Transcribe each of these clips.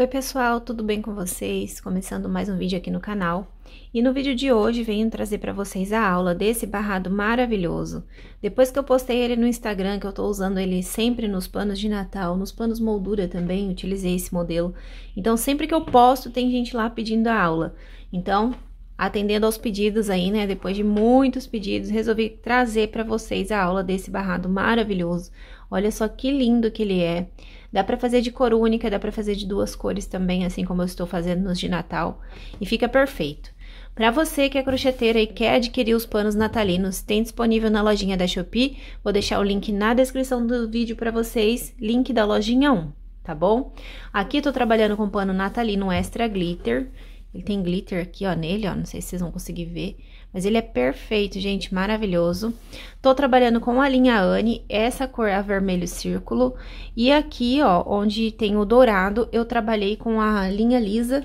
Oi pessoal, tudo bem com vocês? Começando mais um vídeo aqui no canal. E no vídeo de hoje venho trazer para vocês a aula desse barrado maravilhoso. Depois que eu postei ele no Instagram, que eu estou usando ele sempre nos panos de Natal, nos panos moldura também, utilizei esse modelo. Então sempre que eu posto tem gente lá pedindo a aula. Então atendendo aos pedidos aí, né? Depois de muitos pedidos, resolvi trazer para vocês a aula desse barrado maravilhoso. Olha só que lindo que ele é. Dá para fazer de cor única, dá para fazer de duas cores também, assim como eu estou fazendo nos de Natal, e fica perfeito. Para você que é crocheteira e quer adquirir os panos natalinos, tem disponível na lojinha da Shopee. Vou deixar o link na descrição do vídeo para vocês, link da lojinha 1, tá bom? Aqui eu tô trabalhando com pano natalino extra glitter, ele tem glitter aqui, ó, nele, ó, não sei se vocês vão conseguir ver, mas ele é perfeito, gente, maravilhoso. Tô trabalhando com a linha Anne, essa cor é a vermelho círculo, e aqui, ó, onde tem o dourado, eu trabalhei com a linha lisa,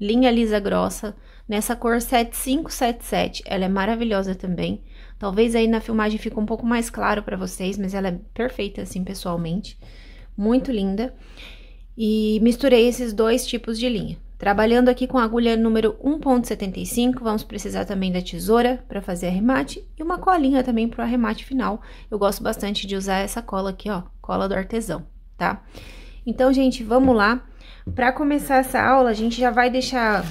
linha lisa grossa, nessa cor 7577, ela é maravilhosa também. Talvez aí na filmagem fique um pouco mais claro pra vocês, mas ela é perfeita, assim, pessoalmente, muito linda. E misturei esses dois tipos de linha. Trabalhando aqui com a agulha número 1.75, vamos precisar também da tesoura para fazer arremate e uma colinha também para o arremate final. Eu gosto bastante de usar essa cola aqui, ó, cola do artesão, tá? Então, gente, vamos lá. Para começar essa aula, a gente já vai deixar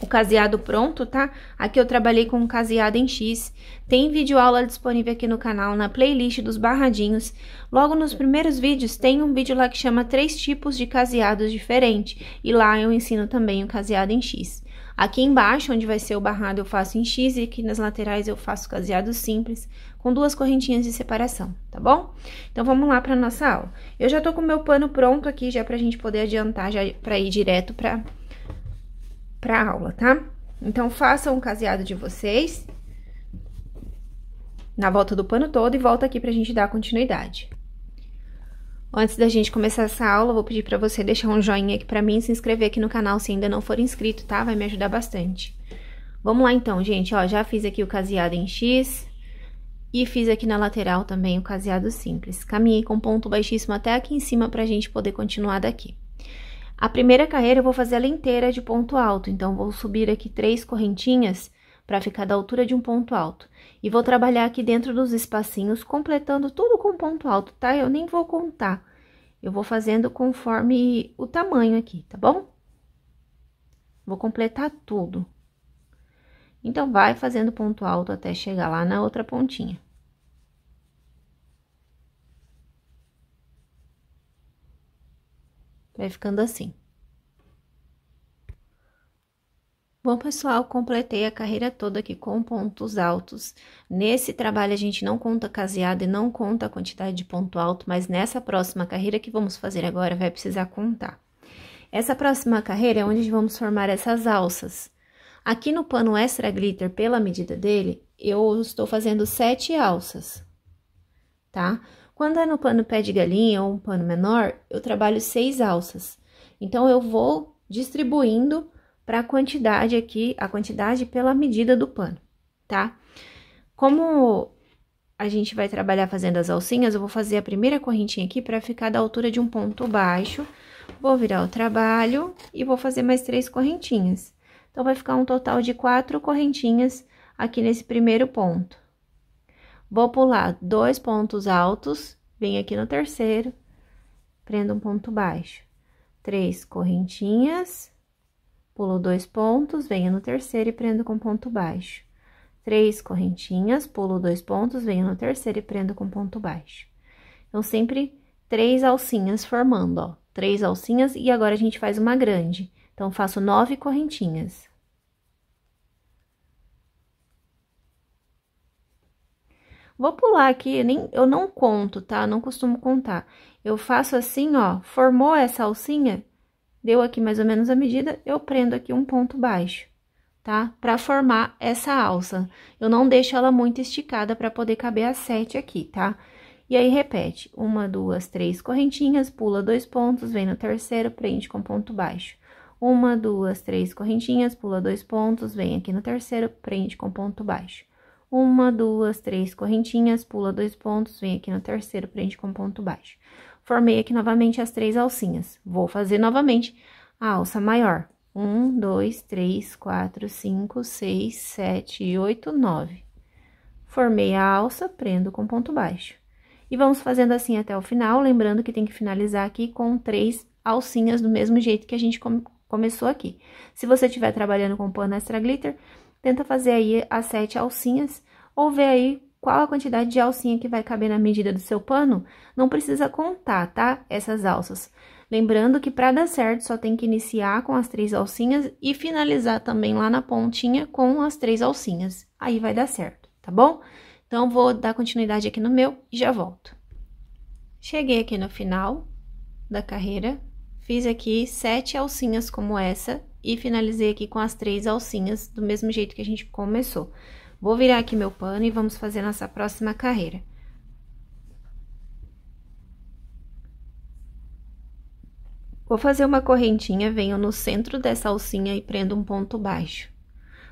o caseado pronto, tá? Aqui eu trabalhei com caseado em X. Tem vídeo aula disponível aqui no canal, na playlist dos barradinhos. Logo nos primeiros vídeos tem um vídeo lá que chama três tipos de caseados diferentes. E lá eu ensino também o caseado em X. Aqui embaixo, onde vai ser o barrado, eu faço em X e aqui nas laterais eu faço caseado simples com duas correntinhas de separação, tá bom? Então, vamos lá para nossa aula. Eu já tô com o meu pano pronto aqui já pra gente poder adiantar, já pra ir direto pra para aula, tá? Então, façam um caseado de vocês na volta do pano todo e volta aqui pra gente dar continuidade. Antes da gente começar essa aula, vou pedir pra você deixar um joinha aqui pra mim e se inscrever aqui no canal se ainda não for inscrito, tá? Vai me ajudar bastante. Vamos lá então, gente, ó, já fiz aqui o caseado em X e fiz aqui na lateral também o caseado simples. Caminhei com ponto baixíssimo até aqui em cima pra gente poder continuar daqui. A primeira carreira eu vou fazer ela inteira de ponto alto, então vou subir aqui três correntinhas para ficar da altura de um ponto alto. E vou trabalhar aqui dentro dos espacinhos, completando tudo com ponto alto, tá? Eu nem vou contar, eu vou fazendo conforme o tamanho aqui, tá bom? Vou completar tudo. Então, vai fazendo ponto alto até chegar lá na outra pontinha. Vai ficando assim. Bom, pessoal, completei a carreira toda aqui com pontos altos. Nesse trabalho, a gente não conta caseado e não conta a quantidade de ponto alto, mas nessa próxima carreira que vamos fazer agora, vai precisar contar. Essa próxima carreira é onde vamos formar essas alças. Aqui no pano extra glitter, pela medida dele, eu estou fazendo sete alças, tá? Quando é no pano pé de galinha ou um pano menor, eu trabalho seis alças. Então, eu vou distribuindo para a quantidade aqui, a quantidade pela medida do pano, tá? Como a gente vai trabalhar fazendo as alcinhas, eu vou fazer a primeira correntinha aqui para ficar da altura de um ponto baixo. Vou virar o trabalho e vou fazer mais três correntinhas. Então, vai ficar um total de quatro correntinhas aqui nesse primeiro ponto. Vou pular dois pontos altos, vim aqui no terceiro, prendo um ponto baixo. Três correntinhas, pulo dois pontos, venho no terceiro e prendo com ponto baixo. Três correntinhas, pulo dois pontos, venho no terceiro e prendo com ponto baixo. Então, sempre três alcinhas formando, ó. Três alcinhas e agora a gente faz uma grande. Então, faço nove correntinhas. Vou pular aqui, nem, eu não conto, tá? Não costumo contar. Eu faço assim, ó, formou essa alcinha, deu aqui mais ou menos a medida, eu prendo aqui um ponto baixo, tá? Pra formar essa alça. Eu não deixo ela muito esticada pra poder caber a sete aqui, tá? E aí, repete, uma, duas, três correntinhas, pula dois pontos, vem no terceiro, prende com ponto baixo. Uma, duas, três correntinhas, pula dois pontos, vem aqui no terceiro, prende com ponto baixo uma, duas, três correntinhas, pula dois pontos, vem aqui no terceiro, prende com ponto baixo. Formei aqui novamente as três alcinhas. Vou fazer novamente a alça maior. Um, dois, três, quatro, cinco, seis, sete, oito, nove. Formei a alça, prendo com ponto baixo. E vamos fazendo assim até o final, lembrando que tem que finalizar aqui com três alcinhas do mesmo jeito que a gente começou aqui. Se você estiver trabalhando com pano extra glitter, tenta fazer aí as sete alcinhas ou ver aí qual a quantidade de alcinha que vai caber na medida do seu pano. Não precisa contar, tá? Essas alças. Lembrando que para dar certo, só tem que iniciar com as três alcinhas e finalizar também lá na pontinha com as três alcinhas. Aí vai dar certo, tá bom? Então, vou dar continuidade aqui no meu e já volto. Cheguei aqui no final da carreira, fiz aqui sete alcinhas como essa, e finalizei aqui com as três alcinhas, do mesmo jeito que a gente começou. Vou virar aqui meu pano e vamos fazer nossa próxima carreira. Vou fazer uma correntinha, venho no centro dessa alcinha e prendo um ponto baixo.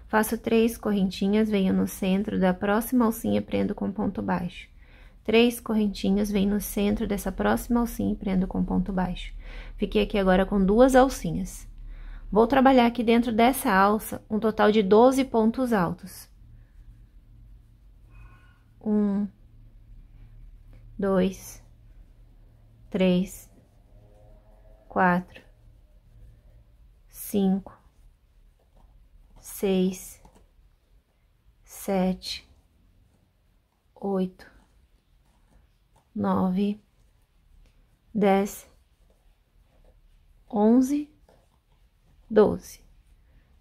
Faço três correntinhas, venho no centro da próxima alcinha, prendo com ponto baixo. Três correntinhas, venho no centro dessa próxima alcinha e prendo com ponto baixo. Fiquei aqui agora com duas alcinhas. Vou trabalhar aqui dentro dessa alça um total de 12 pontos altos. Um, dois, três, quatro, cinco, seis, sete, oito, nove, dez, onze. 12.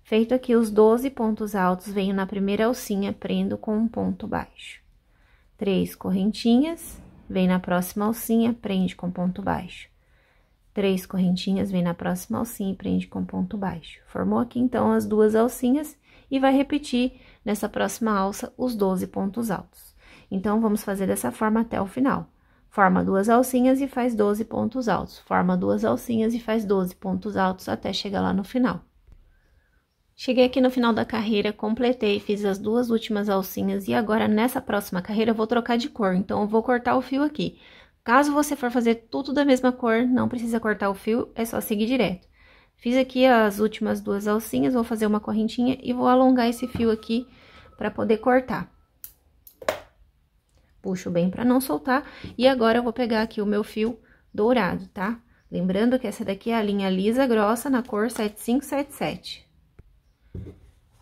Feito aqui os 12 pontos altos, venho na primeira alcinha, prendo com um ponto baixo. Três correntinhas, vem na próxima alcinha, prende com ponto baixo. Três correntinhas, vem na próxima alcinha e prende com ponto baixo. Formou aqui, então, as duas alcinhas e vai repetir nessa próxima alça os 12 pontos altos. Então, vamos fazer dessa forma até o final. Forma duas alcinhas e faz 12 pontos altos. Forma duas alcinhas e faz 12 pontos altos até chegar lá no final. Cheguei aqui no final da carreira, completei, fiz as duas últimas alcinhas e agora nessa próxima carreira eu vou trocar de cor, então eu vou cortar o fio aqui. Caso você for fazer tudo da mesma cor, não precisa cortar o fio, é só seguir direto. Fiz aqui as últimas duas alcinhas, vou fazer uma correntinha e vou alongar esse fio aqui para poder cortar puxo bem para não soltar. E agora eu vou pegar aqui o meu fio dourado, tá? Lembrando que essa daqui é a linha lisa grossa na cor 7577.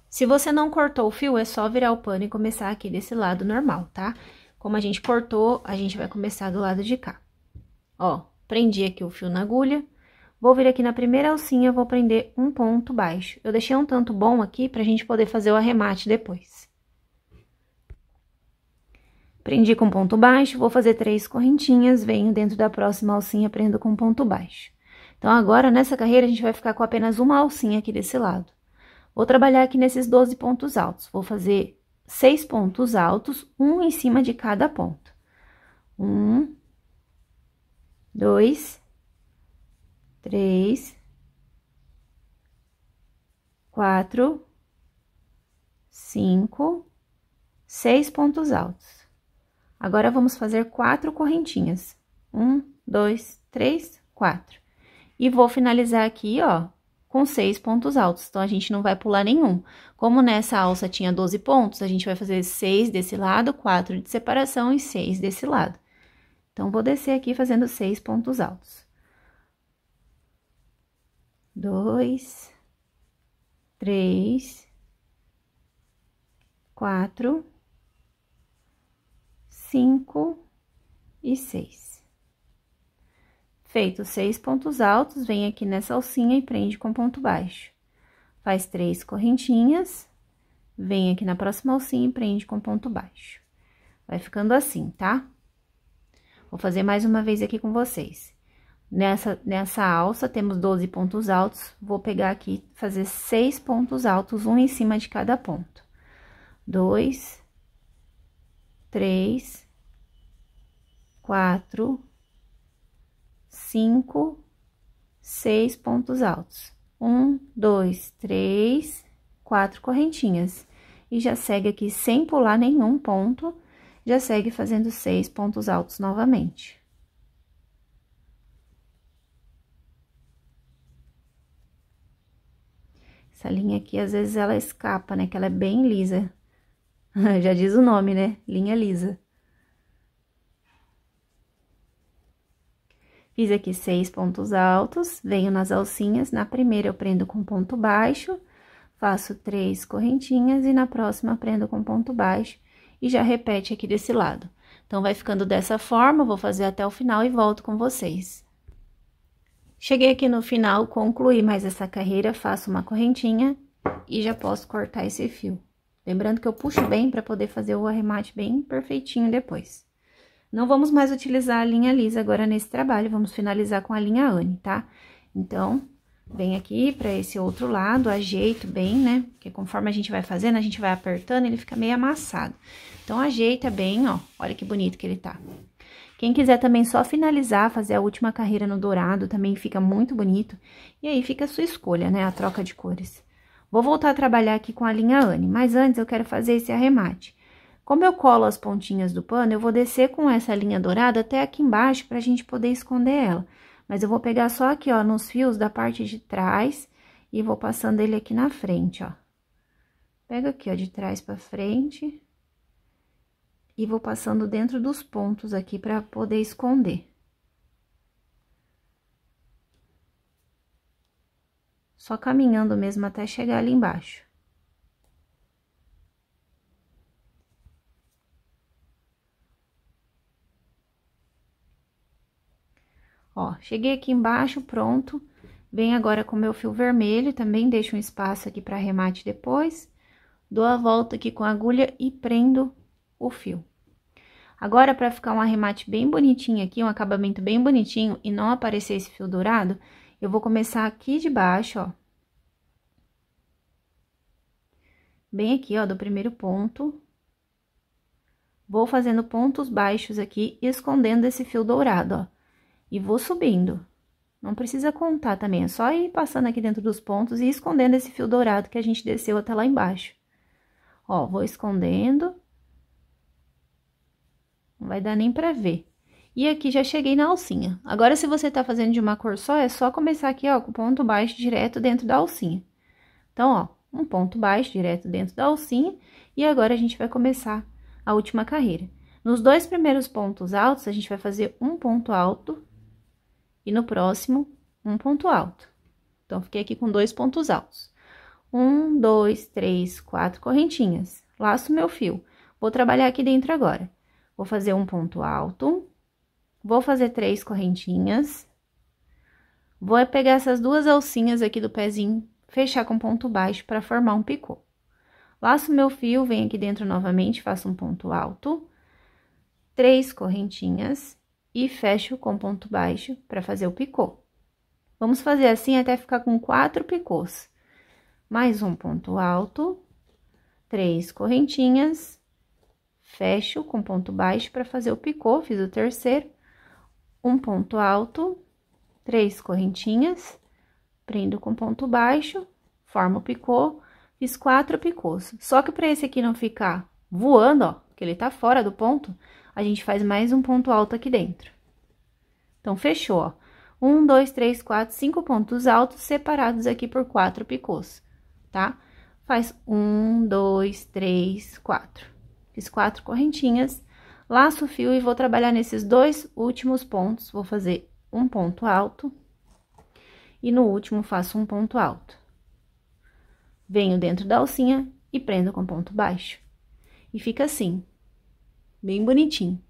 Se você não cortou o fio, é só virar o pano e começar aqui desse lado normal, tá? Como a gente cortou, a gente vai começar do lado de cá. Ó, prendi aqui o fio na agulha, Vou vir aqui na primeira alcinha, vou prender um ponto baixo. Eu deixei um tanto bom aqui pra gente poder fazer o arremate depois. Prendi com ponto baixo, vou fazer três correntinhas, venho dentro da próxima alcinha, prendo com ponto baixo. Então, agora, nessa carreira, a gente vai ficar com apenas uma alcinha aqui desse lado. Vou trabalhar aqui nesses 12 pontos altos. Vou fazer seis pontos altos, um em cima de cada ponto. Um, dois, três, quatro, cinco, seis pontos altos. Agora, vamos fazer quatro correntinhas. Um, dois, três, quatro. E vou finalizar aqui, ó, com seis pontos altos. Então, a gente não vai pular nenhum. Como nessa alça tinha 12 pontos, a gente vai fazer seis desse lado, quatro de separação e seis desse lado. Então, vou descer aqui fazendo seis pontos altos. Dois, três, quatro 5 e 6. Feito seis pontos altos, vem aqui nessa alcinha e prende com ponto baixo. Faz três correntinhas, vem aqui na próxima alcinha e prende com ponto baixo. Vai ficando assim, tá? Vou fazer mais uma vez aqui com vocês. Nessa, nessa alça, temos 12 pontos altos, vou pegar aqui, fazer seis pontos altos, um em cima de cada ponto. Dois, três, quatro, cinco, seis pontos altos. Um, dois, três, quatro correntinhas. E já segue aqui sem pular nenhum ponto, já segue fazendo seis pontos altos novamente. Essa linha aqui, às vezes, ela escapa, né? Que ela é bem lisa. Já diz o nome, né? Linha lisa. Fiz aqui seis pontos altos, venho nas alcinhas, na primeira eu prendo com ponto baixo, faço três correntinhas e na próxima prendo com ponto baixo e já repete aqui desse lado. Então, vai ficando dessa forma, vou fazer até o final e volto com vocês. Cheguei aqui no final, concluí mais essa carreira, faço uma correntinha e já posso cortar esse fio. Lembrando que eu puxo bem para poder fazer o arremate bem perfeitinho depois. Não vamos mais utilizar a linha lisa agora nesse trabalho, vamos finalizar com a linha Anne, tá? Então, vem aqui para esse outro lado, ajeito bem, né? Porque conforme a gente vai fazendo, a gente vai apertando, ele fica meio amassado. Então, ajeita bem, ó, olha que bonito que ele tá. Quem quiser também só finalizar, fazer a última carreira no dourado, também fica muito bonito. E aí, fica a sua escolha, né? A troca de cores. Vou voltar a trabalhar aqui com a linha Anne, mas antes eu quero fazer esse arremate. Como eu colo as pontinhas do pano, eu vou descer com essa linha dourada até aqui embaixo para a gente poder esconder ela. Mas eu vou pegar só aqui, ó, nos fios da parte de trás e vou passando ele aqui na frente, ó. Pega aqui, ó, de trás para frente e vou passando dentro dos pontos aqui para poder esconder. só caminhando mesmo até chegar ali embaixo. Ó, cheguei aqui embaixo, pronto. Venho agora com meu fio vermelho, também deixo um espaço aqui para remate depois. Dou a volta aqui com a agulha e prendo o fio. Agora, para ficar um arremate bem bonitinho aqui, um acabamento bem bonitinho e não aparecer esse fio dourado, eu vou começar aqui de baixo, ó. Bem aqui, ó, do primeiro ponto. Vou fazendo pontos baixos aqui, escondendo esse fio dourado, ó. E vou subindo. Não precisa contar também, é só ir passando aqui dentro dos pontos e escondendo esse fio dourado que a gente desceu até lá embaixo. Ó, vou escondendo. Não vai dar nem pra ver. E aqui já cheguei na alcinha. Agora, se você tá fazendo de uma cor só, é só começar aqui, ó, com ponto baixo direto dentro da alcinha. Então, ó, um ponto baixo direto dentro da alcinha. E agora, a gente vai começar a última carreira. Nos dois primeiros pontos altos, a gente vai fazer um ponto alto. E no próximo, um ponto alto. Então, fiquei aqui com dois pontos altos. Um, dois, três, quatro correntinhas. Laço meu fio. Vou trabalhar aqui dentro agora. Vou fazer um ponto alto Vou fazer três correntinhas. Vou pegar essas duas alcinhas aqui do pezinho, fechar com ponto baixo para formar um picô. Laço meu fio, venho aqui dentro novamente, faço um ponto alto, três correntinhas e fecho com ponto baixo para fazer o picô. Vamos fazer assim até ficar com quatro picôs. Mais um ponto alto, três correntinhas, fecho com ponto baixo para fazer o picô, fiz o terceiro um ponto alto, três correntinhas, prendo com ponto baixo, formo o picô, fiz quatro picôs. Só que para esse aqui não ficar voando, ó, que ele tá fora do ponto, a gente faz mais um ponto alto aqui dentro. Então, fechou, ó. Um, dois, três, quatro, cinco pontos altos separados aqui por quatro picôs, tá? Faz um, dois, três, quatro. Fiz quatro correntinhas, laço o fio e vou trabalhar nesses dois últimos pontos, vou fazer um ponto alto e no último faço um ponto alto. Venho dentro da alcinha e prendo com ponto baixo. E fica assim, bem bonitinho.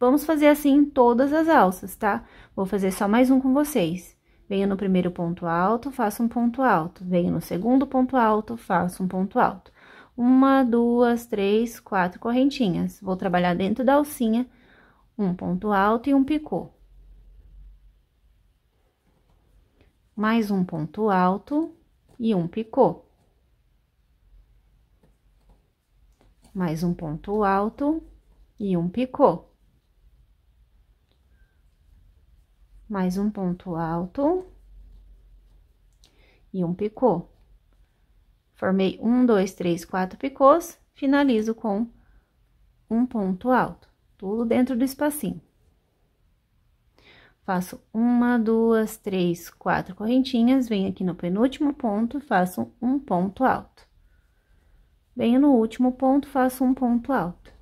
Vamos fazer assim em todas as alças, tá? Vou fazer só mais um com vocês. Venho no primeiro ponto alto, faço um ponto alto. Venho no segundo ponto alto, faço um ponto alto uma, duas, três, quatro correntinhas. Vou trabalhar dentro da alcinha, um ponto alto e um picô. Mais um ponto alto e um picô. Mais um ponto alto e um picô. Mais um ponto alto e um picô. Formei um, dois, três, quatro picôs, finalizo com um ponto alto, tudo dentro do espacinho. Faço uma, duas, três, quatro correntinhas, venho aqui no penúltimo ponto, faço um ponto alto. Venho no último ponto, faço um ponto alto.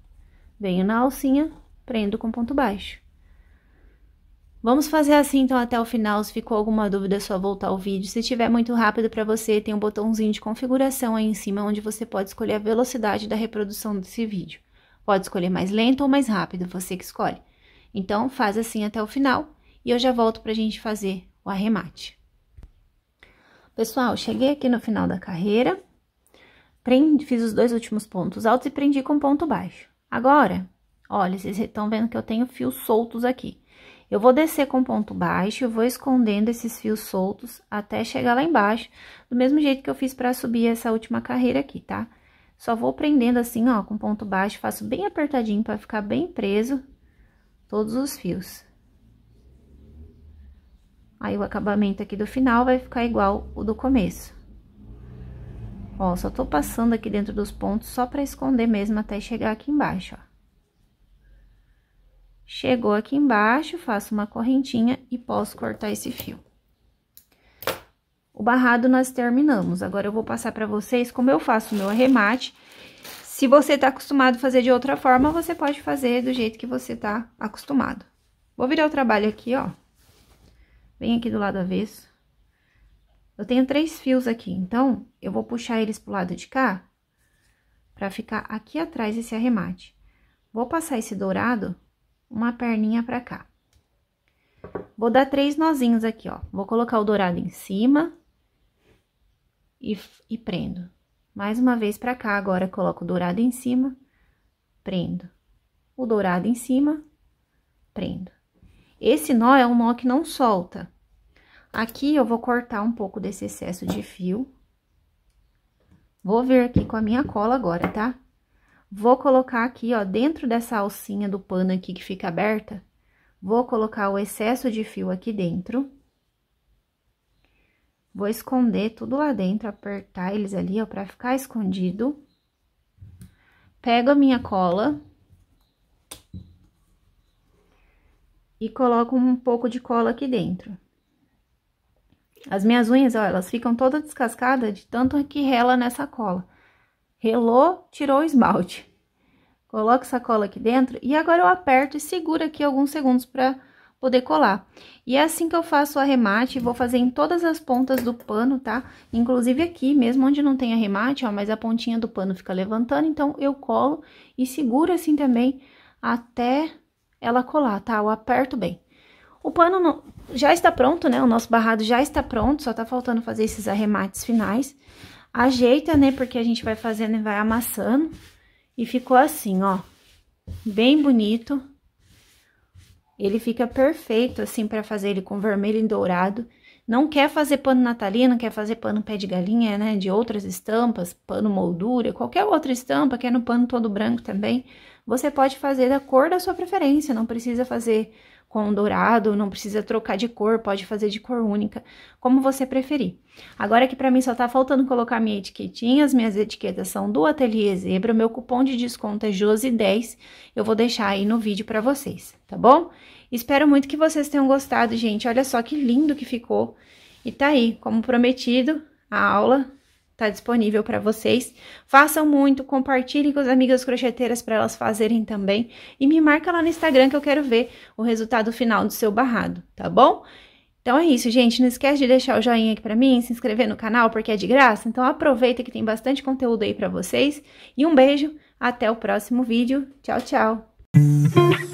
Venho na alcinha, prendo com ponto baixo. Vamos fazer assim então até o final, se ficou alguma dúvida é só voltar ao vídeo. Se estiver muito rápido para você, tem um botãozinho de configuração aí em cima, onde você pode escolher a velocidade da reprodução desse vídeo. Pode escolher mais lento ou mais rápido, você que escolhe. Então, faz assim até o final e eu já volto para a gente fazer o arremate. Pessoal, cheguei aqui no final da carreira, prendi, fiz os dois últimos pontos altos e prendi com ponto baixo. Agora, olha, vocês estão vendo que eu tenho fios soltos aqui. Eu vou descer com ponto baixo, eu vou escondendo esses fios soltos até chegar lá embaixo, do mesmo jeito que eu fiz para subir essa última carreira aqui, tá? Só vou prendendo assim, ó, com ponto baixo, faço bem apertadinho para ficar bem preso todos os fios. Aí, o acabamento aqui do final vai ficar igual o do começo. Ó, só tô passando aqui dentro dos pontos só pra esconder mesmo até chegar aqui embaixo, ó. Chegou aqui embaixo, faço uma correntinha e posso cortar esse fio. O barrado nós terminamos. Agora, eu vou passar para vocês como eu faço o meu arremate. Se você tá acostumado a fazer de outra forma, você pode fazer do jeito que você tá acostumado. Vou virar o trabalho aqui, ó. Vem aqui do lado avesso. Eu tenho três fios aqui, então, eu vou puxar eles pro lado de cá, pra ficar aqui atrás esse arremate. Vou passar esse dourado uma perninha pra cá. Vou dar três nozinhos aqui, ó. Vou colocar o dourado em cima e, e prendo. Mais uma vez pra cá, agora coloco o dourado em cima, prendo. O dourado em cima, prendo. Esse nó é um nó que não solta. Aqui eu vou cortar um pouco desse excesso de fio. Vou ver aqui com a minha cola agora, tá? Vou colocar aqui, ó, dentro dessa alcinha do pano aqui que fica aberta, vou colocar o excesso de fio aqui dentro. Vou esconder tudo lá dentro, apertar eles ali, ó, pra ficar escondido. Pego a minha cola. E coloco um pouco de cola aqui dentro. As minhas unhas, ó, elas ficam todas descascadas de tanto que rela nessa cola. Relou, tirou o esmalte. Coloco essa sacola aqui dentro e agora eu aperto e seguro aqui alguns segundos para poder colar. E é assim que eu faço o arremate, vou fazer em todas as pontas do pano, tá? Inclusive aqui, mesmo onde não tem arremate, ó, mas a pontinha do pano fica levantando, então eu colo e seguro assim também até ela colar, tá? Eu aperto bem. O pano não... já está pronto, né? O nosso barrado já está pronto, só tá faltando fazer esses arremates finais ajeita, né? Porque a gente vai fazendo e vai amassando. E ficou assim, ó. Bem bonito. Ele fica perfeito, assim, para fazer ele com vermelho e dourado. Não quer fazer pano natalino, quer fazer pano pé de galinha, né? De outras estampas, pano moldura, qualquer outra estampa, quer é no pano todo branco também. Você pode fazer da cor da sua preferência, não precisa fazer com dourado, não precisa trocar de cor, pode fazer de cor única, como você preferir. Agora que para mim só tá faltando colocar minha etiquetinha, as minhas etiquetas são do Ateliê Zebra, meu cupom de desconto é JOSE10, eu vou deixar aí no vídeo para vocês, tá bom? Espero muito que vocês tenham gostado, gente, olha só que lindo que ficou. E tá aí, como prometido, a aula tá disponível para vocês. Façam muito, compartilhem com as amigas crocheteiras para elas fazerem também e me marca lá no Instagram que eu quero ver o resultado final do seu barrado, tá bom? Então é isso, gente. Não esquece de deixar o joinha aqui para mim, se inscrever no canal porque é de graça. Então aproveita que tem bastante conteúdo aí para vocês e um beijo. Até o próximo vídeo. Tchau, tchau.